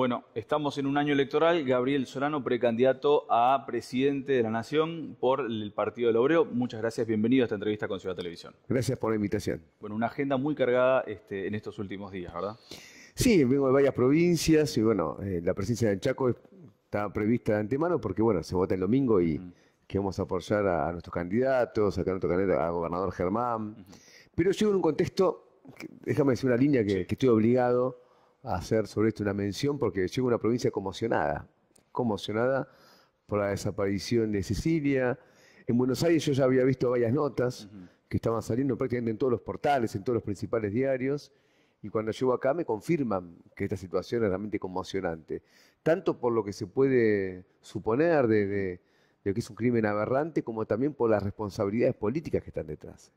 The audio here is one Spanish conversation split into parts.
Bueno, estamos en un año electoral. Gabriel Solano, precandidato a presidente de la Nación por el Partido del Obrero. Muchas gracias, bienvenido a esta entrevista con Ciudad Televisión. Gracias por la invitación. Bueno, una agenda muy cargada este, en estos últimos días, ¿verdad? Sí, vengo de varias provincias y bueno, eh, la presencia de Chaco está prevista de antemano porque bueno, se vota el domingo y queremos apoyar a, nuestros candidatos, acá a nuestro candidato, a gobernador Germán. Pero llego en un contexto, déjame decir una línea que estoy obligado hacer sobre esto una mención porque a una provincia conmocionada, conmocionada por la desaparición de Cecilia. En Buenos Aires yo ya había visto varias notas que estaban saliendo prácticamente en todos los portales, en todos los principales diarios, y cuando llego acá me confirman que esta situación es realmente conmocionante, tanto por lo que se puede suponer de, que es un crimen aberrante, como también por las responsabilidades políticas que están detrás.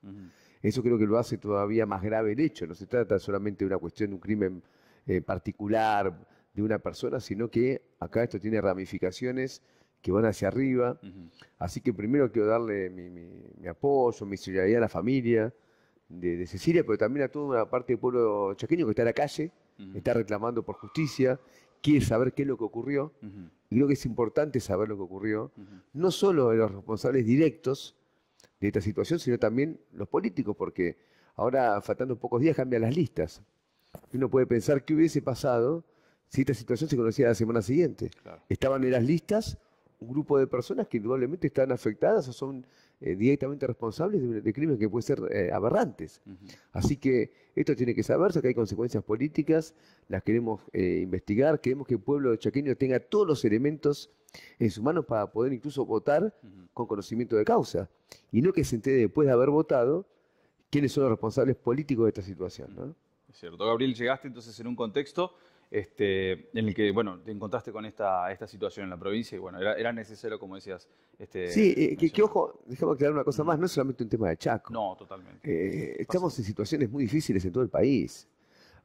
Eso creo que lo hace todavía más grave el hecho, no se trata solamente de una cuestión de un crimen eh, particular de una persona, sino que acá esto tiene ramificaciones que van hacia arriba. Así que primero quiero darle mi, apoyo, mi solidaridad a la familia de, Cecilia, pero también a toda una parte del pueblo chaqueño que está en la calle, está reclamando por justicia, quiere saber qué es lo que ocurrió. Y creo que es importante saber lo que ocurrió, no solo de los responsables directos de esta situación, sino también los políticos, porque ahora, faltando pocos días, cambian las listas. Uno puede pensar qué hubiese pasado si esta situación se conocía la semana siguiente. Estaban en las listas un grupo de personas que indudablemente están afectadas o son eh, directamente responsables de, crímenes que pueden ser eh, aberrantes. Así que esto tiene que saberse, que hay consecuencias políticas, las queremos eh, investigar, queremos que el pueblo de chaqueño tenga todos los elementos en sus manos para poder incluso votar con conocimiento de causa, y no que se entere después de haber votado quiénes son los responsables políticos de esta situación. ¿no? cierto. Gabriel, llegaste entonces en un contexto este, en el que, bueno, te encontraste con esta, esta situación en la provincia y, bueno, era, necesario, como decías. Este, sí, eh, que, ojo, déjame aclarar una cosa más, no es solamente un tema de Chaco. No, totalmente. Eh, estamos en situaciones muy difíciles en todo el país.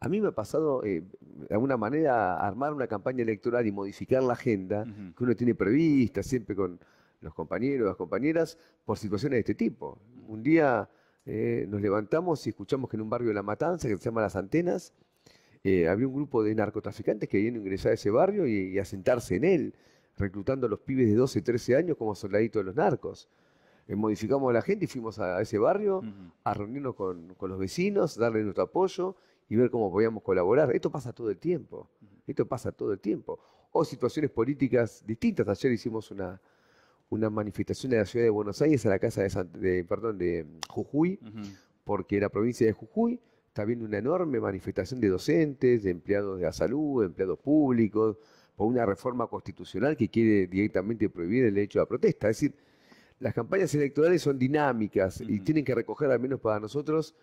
A mí me ha pasado, eh, de alguna manera, armar una campaña electoral y modificar la agenda que uno tiene prevista siempre con los compañeros, las compañeras, por situaciones de este tipo. Un día eh, nos levantamos y escuchamos que en un barrio de La Matanza, que se llama Las Antenas, eh, había un grupo de narcotraficantes que venían a ingresar a ese barrio y, a sentarse en él, reclutando a los pibes de 12, 13 años como soldaditos de los narcos. Eh, modificamos a la gente y fuimos a, ese barrio a reunirnos con, con, los vecinos, darle nuestro apoyo y ver cómo podíamos colaborar. Esto pasa todo el tiempo, esto pasa todo el tiempo. O situaciones políticas distintas. Ayer hicimos una, una manifestación de la ciudad de Buenos Aires a la casa de, perdón, de mm, Jujuy, porque en la provincia de Jujuy está viendo una enorme manifestación de docentes, de empleados de la salud, de empleados públicos, por una reforma constitucional que quiere directamente prohibir el derecho a la protesta. Es decir, las campañas electorales son dinámicas y tienen que recoger, al menos para nosotros,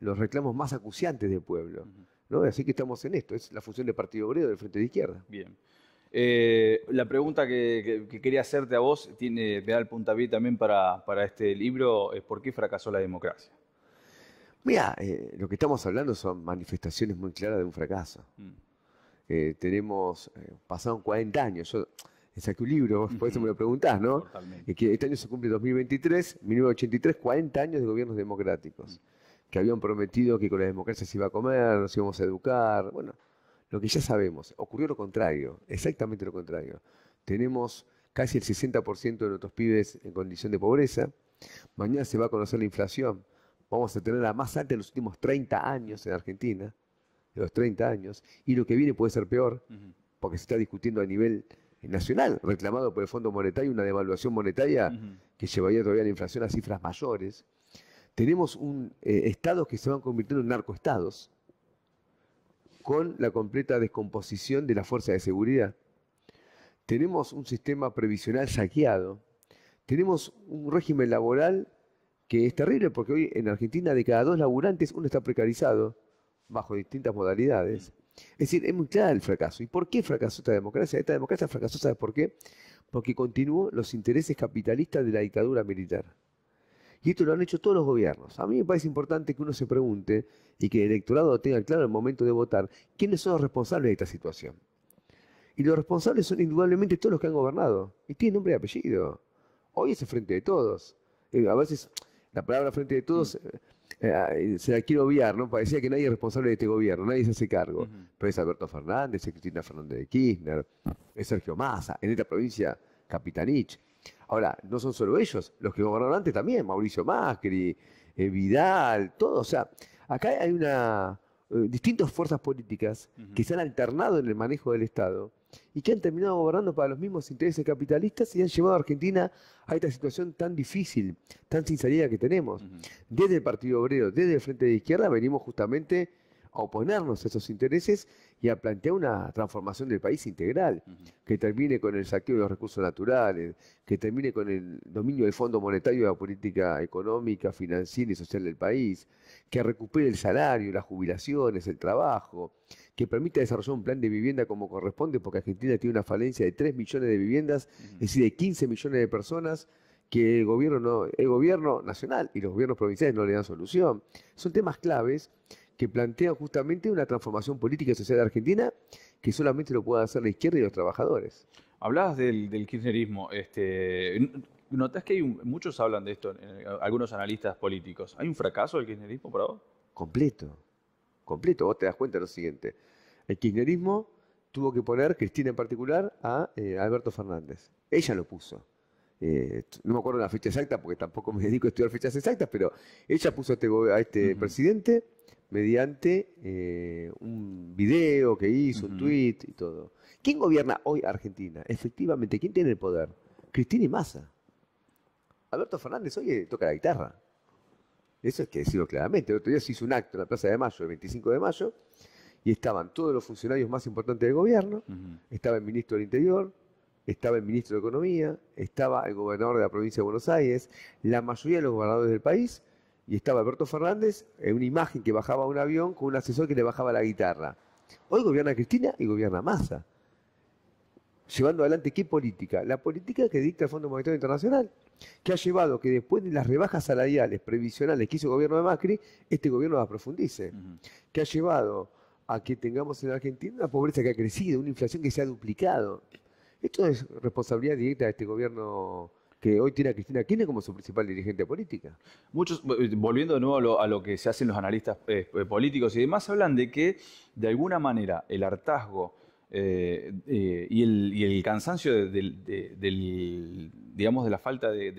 los reclamos más acuciantes del pueblo. ¿no? Así que estamos en esto, es la función del Partido Obrero del Frente de Izquierda. Bien. Eh, la pregunta que, quería hacerte a vos tiene, da el puntapié también para, para este libro, es ¿por qué fracasó la democracia? Mira, eh, lo que estamos hablando son manifestaciones muy claras de un fracaso. Mm. Eh, tenemos, pasaron 40 años, yo saqué un libro, por eso me lo preguntás, ¿no? que este año se cumple 2023, 1983, 40 años de gobiernos democráticos, mm. que habían prometido que con la democracia se iba a comer, nos íbamos a educar, bueno, lo que ya sabemos. Ocurrió lo contrario, exactamente lo contrario. Tenemos casi el 60% de nuestros pibes en condición de pobreza. Mañana se va a conocer la inflación. Vamos a tener la más alta de los últimos 30 años en Argentina, de los 30 años. Y lo que viene puede ser peor, porque se está discutiendo a nivel nacional, reclamado por el Fondo Monetario, una devaluación monetaria que llevaría todavía la inflación a cifras mayores. Tenemos un eh, estados que se van convirtiendo en narcoestados, con la completa descomposición de la fuerza de seguridad. Tenemos un sistema previsional saqueado. Tenemos un régimen laboral que es terrible porque hoy en Argentina de cada dos laburantes uno está precarizado bajo distintas modalidades. Es decir, es muy claro el fracaso. ¿Y por qué fracasó esta democracia? Esta democracia fracasó, ¿sabes por qué? Porque continuó los intereses capitalistas de la dictadura militar. Y esto lo han hecho todos los gobiernos. A mí me parece importante que uno se pregunte y que el electorado tenga claro al momento de votar quiénes son los responsables de esta situación. Y los responsables son indudablemente todos los que han gobernado. Y tienen nombre y apellido. Hoy es el frente de todos. Eh, a veces la palabra frente de todos mm. eh, eh, se la quiero obviar, ¿no? Parecía que nadie es responsable de este gobierno, nadie se hace cargo. Pero es Alberto Fernández, es Cristina Fernández de Kirchner, es Sergio Massa, en esta provincia Capitanich. Ahora, no son solo ellos, los que gobernaron antes también, Mauricio Macri, eh, Vidal, todo. O sea, acá hay una eh, distintas fuerzas políticas que se han alternado en el manejo del Estado y que han terminado gobernando para los mismos intereses capitalistas y han llevado a Argentina a esta situación tan difícil, tan sin salida que tenemos. Desde el Partido Obrero, desde el Frente de Izquierda, venimos justamente a oponernos a esos intereses y a plantear una transformación del país integral, que termine con el saqueo de los recursos naturales, que termine con el dominio del Fondo Monetario de la política económica, financiera y social del país, que recupere el salario, las jubilaciones, el trabajo, que permita desarrollar un plan de vivienda como corresponde, porque Argentina tiene una falencia de 3 millones de viviendas, es decir, de 15 millones de personas que el gobierno, no, el gobierno nacional y los gobiernos provinciales no le dan solución. Son temas claves que plantea justamente una transformación política y social de Argentina que solamente lo puede hacer la izquierda y los trabajadores. Hablabas del, kirchnerismo. Este, ¿Notás que hay muchos hablan de esto, eh, algunos analistas políticos? ¿Hay un fracaso del kirchnerismo para vos? Completo, completo. Vos te das cuenta de lo siguiente. El kirchnerismo tuvo que poner, Cristina en particular, a eh, Alberto Fernández. Ella lo puso. Eh, no me acuerdo la fecha exacta porque tampoco me dedico a estudiar fechas exactas, pero ella puso a este, este presidente mediante eh, un video que hizo, un tweet y todo. ¿Quién gobierna hoy Argentina? Efectivamente, ¿quién tiene el poder? Cristina y Massa. Alberto Fernández hoy eh, toca la guitarra. Eso es que decirlo claramente. El otro día se hizo un acto en la Plaza de Mayo, el 25 de mayo, y estaban todos los funcionarios más importantes del gobierno, estaba el ministro del Interior, estaba el ministro de Economía, estaba el gobernador de la provincia de Buenos Aires, la mayoría de los gobernadores del país, y estaba Alberto Fernández en una imagen que bajaba un avión con un asesor que le bajaba la guitarra. Hoy gobierna Cristina y gobierna Massa. Llevando adelante qué política? La política que dicta el Fondo Monetario Internacional, que ha llevado que después de las rebajas salariales previsionales que hizo el gobierno de Macri, este gobierno las profundice, que ha llevado a que tengamos en Argentina una pobreza que ha crecido, una inflación que se ha duplicado. Esto es responsabilidad directa de este gobierno que hoy tiene a Cristina Kirchner como su principal dirigente política. Muchos, eh, eh, volviendo de nuevo a lo, que se hacen los analistas eh, políticos y demás, hablan de que de alguna manera el hartazgo y, el, cansancio de, del, digamos, de la falta de,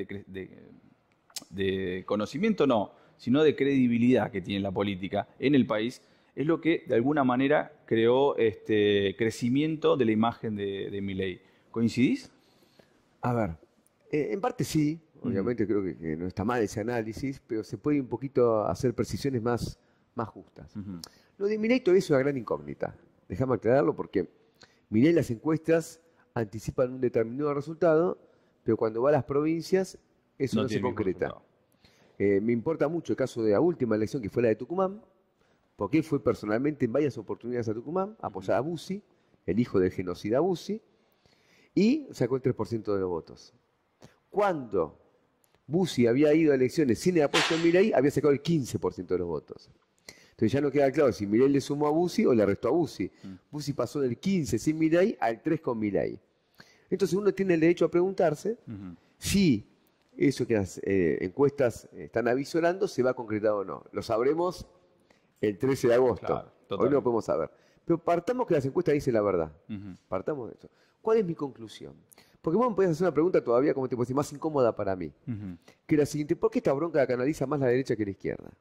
conocimiento, no, sino de credibilidad que tiene la política en el país, es lo que de alguna manera creó este crecimiento de la imagen de, de Milei. ¿Coincidís? A ver, eh, en parte sí, obviamente creo que, no está mal ese análisis, pero se puede un poquito hacer precisiones más, justas. Lo de Milei todavía es una gran incógnita. Déjame aclararlo porque Milei las encuestas anticipan un determinado resultado, pero cuando va a las provincias eso no, se concreta. Eh, me importa mucho el caso de la última elección que fue la de Tucumán, porque él fue personalmente en varias oportunidades a Tucumán, apoyada a Bussi, el hijo del genocida Bussi, y sacó el 3% de los votos cuando Bussi había ido a elecciones sin el apoyo de Mirai, había sacado el 15% de los votos. Entonces ya no queda claro si Mirai le sumó a Bussi o le arrestó a Bussi. Mm. Bussi pasó del 15 sin Mirai al 3 con Mirai. Entonces uno tiene el derecho a preguntarse si eso que las eh, encuestas están avisorando se va a concretar o no. Lo sabremos el 13 de agosto. Hoy no lo podemos saber. Pero partamos que las encuestas dicen la verdad. Partamos de eso. ¿Cuál es mi conclusión? Porque vos me hacer una pregunta todavía como tipo, más incómoda para mí. Que es Que la siguiente, ¿por qué esta bronca la canaliza más la derecha que la izquierda?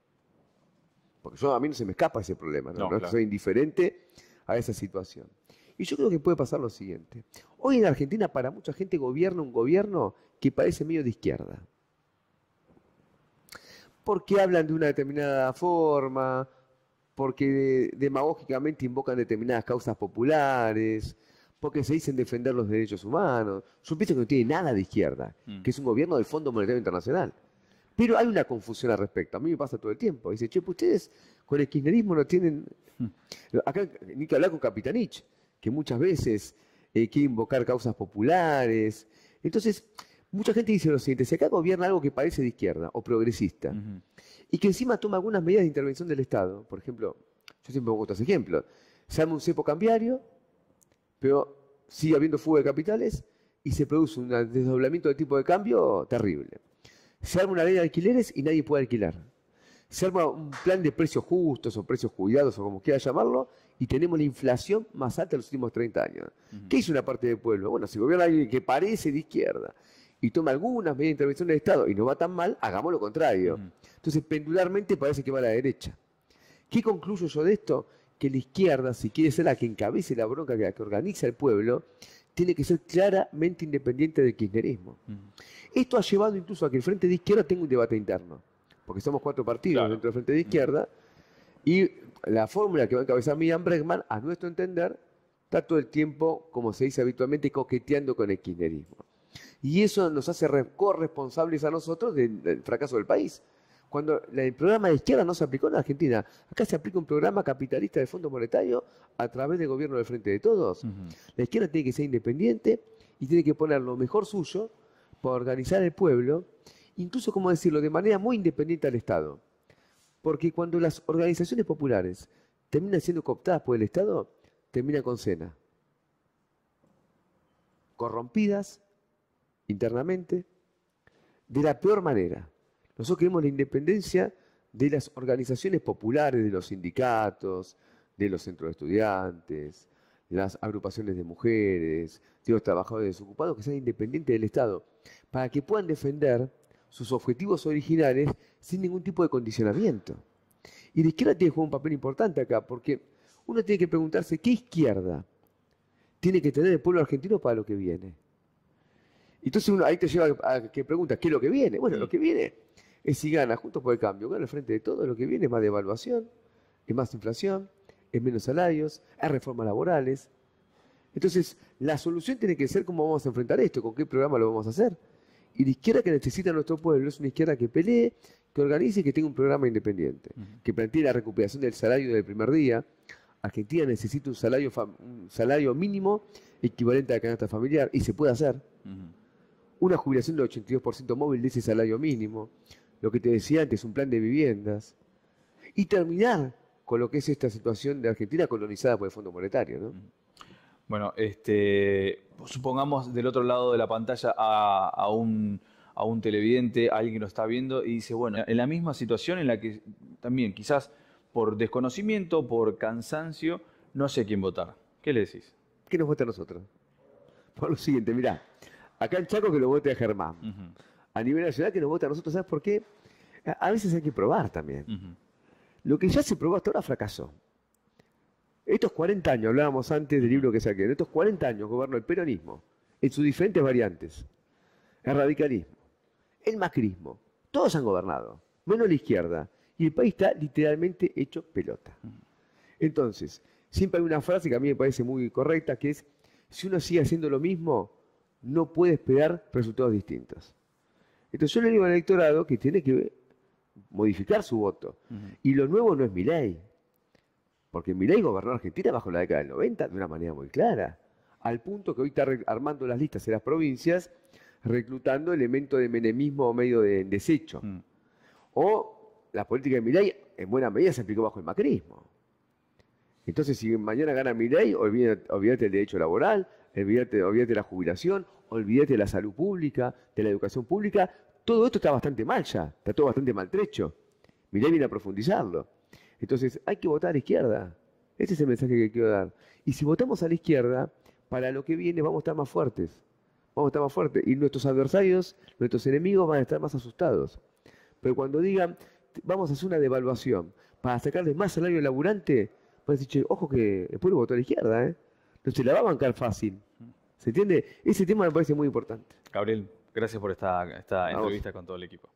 Porque yo, a mí no se me escapa ese problema, ¿no? no, Soy indiferente a esa situación. Y yo creo que puede pasar lo siguiente. Hoy en Argentina para mucha gente gobierna un gobierno que parece medio de izquierda. Porque hablan de una determinada forma, porque demagógicamente invocan determinadas causas populares, porque se dicen defender los derechos humanos. Yo pienso que no tiene nada de izquierda, mm. que es un gobierno del Fondo Monetario Internacional. Pero hay una confusión al respecto. A mí me pasa todo el tiempo. Dice, che, pues ustedes con el kirchnerismo no tienen... Mm. Acá ni que hablar con Capitanich, que muchas veces eh, quiere invocar causas populares. Entonces, mucha gente dice lo siguiente, si acá gobierna algo que parece de izquierda o progresista, y que encima toma algunas medidas de intervención del Estado, por ejemplo, yo siempre pongo estos ejemplos, se llama un cepo cambiario, pero sigue habiendo fuga de capitales y se produce un desdoblamiento de tipo de cambio terrible. Se arma una ley de alquileres y nadie puede alquilar. Se arma un plan de precios justos o precios cuidados o como quiera llamarlo y tenemos la inflación más alta de los últimos 30 años. ¿Qué hizo una parte del pueblo? Bueno, si gobierna alguien que parece de izquierda y toma algunas medidas de intervención del Estado y no va tan mal, hagamos lo contrario. Entonces, pendularmente parece que va a la derecha. ¿Qué concluyo yo de esto? que la izquierda, si quiere ser la que encabece la bronca, la que organiza el pueblo, tiene que ser claramente independiente del kirchnerismo. Esto ha llevado incluso a que el Frente de Izquierda tenga un debate interno, porque somos cuatro partidos dentro del Frente de Izquierda, y la fórmula que va a encabezar Miriam Bregman, a nuestro entender, está todo el tiempo, como se dice habitualmente, coqueteando con el kirchnerismo. Y eso nos hace corresponsables a nosotros del fracaso del país cuando el programa de izquierda no se aplicó en la Argentina. Acá se aplica un programa capitalista de Fondo Monetario a través del gobierno del Frente de Todos. La izquierda tiene que ser independiente y tiene que poner lo mejor suyo para organizar el pueblo, incluso, como decirlo, de manera muy independiente al Estado. Porque cuando las organizaciones populares terminan siendo cooptadas por el Estado, terminan con cena. Corrompidas internamente, de la peor manera nosotros queremos la independencia de las organizaciones populares, de los sindicatos, de los centros de estudiantes, las agrupaciones de mujeres, de los trabajadores desocupados, que sean independientes del Estado, para que puedan defender sus objetivos originales sin ningún tipo de condicionamiento. Y la izquierda tiene que jugar un papel importante acá, porque uno tiene que preguntarse qué izquierda tiene que tener el pueblo argentino para lo que viene. Entonces ahí te lleva a que preguntas, ¿qué es lo que viene? Bueno, lo que viene es si gana Juntos por el Cambio, gana al frente de todo, lo que viene es más devaluación, es más inflación, es menos salarios, es reformas laborales. Entonces, la solución tiene que ser cómo vamos a enfrentar esto, con qué programa lo vamos a hacer. Y la izquierda que necesita nuestro pueblo es una izquierda que pelee, que organice y que tenga un programa independiente, que plantee la recuperación del salario del primer día. Argentina necesita un salario, mínimo equivalente a la canasta familiar y se puede hacer. Una jubilación del 82% móvil de ese salario mínimo lo que te decía antes, un plan de viviendas, y terminar con lo que es esta situación de Argentina colonizada por el Fondo Monetario. Mm. Bueno, este, supongamos del otro lado de la pantalla a, un a un televidente, alguien que lo está viendo y dice, bueno, en la misma situación en la que también quizás por desconocimiento, por cansancio, no sé quién votar. ¿Qué le decís? Que nos vota a nosotros? Por lo siguiente, mirá, acá el Chaco que lo vote a Germán. A nivel nacional que nos vota a nosotros, ¿sabes por qué? A veces hay que probar también. Lo que ya se probó hasta ahora fracasó. Estos 40 años, hablábamos antes del libro que saqué, en estos 40 años gobernó el peronismo, en sus diferentes variantes, el radicalismo, el macrismo, todos han gobernado, menos la izquierda, y el país está literalmente hecho pelota. Entonces, siempre hay una frase que a mí me parece muy correcta, que es, si uno sigue haciendo lo mismo, no puede esperar resultados distintos. Entonces yo le digo al electorado que tiene que ver, modificar su voto. Y lo nuevo no es mi ley porque mi ley gobernó Argentina bajo la década del 90 de una manera muy clara, al punto que hoy está armando las listas en las provincias, reclutando elementos de menemismo o medio de desecho. Mm. O la política de ley en buena medida se aplicó bajo el macrismo. Entonces, si mañana gana Milei, olvídate, olvídate el derecho laboral, olvídate, olvídate de la jubilación, olvídate de la salud pública, de la educación pública, todo esto está bastante mal ya, está todo bastante maltrecho. Mirá, viene a profundizarlo. Entonces, hay que votar a la izquierda. Ese es el mensaje que quiero dar. Y si votamos a la izquierda, para lo que viene vamos a estar más fuertes. Vamos a estar más fuertes. Y nuestros adversarios, nuestros enemigos van a estar más asustados. Pero cuando digan, vamos a hacer una devaluación para sacarles más salario laburante, van a decir, ojo que el pueblo votó a la izquierda, ¿eh? No se la va a bancar fácil. ¿Se entiende? Ese tema me parece muy importante. Gabriel. Gracias por esta, esta entrevista con todo el equipo.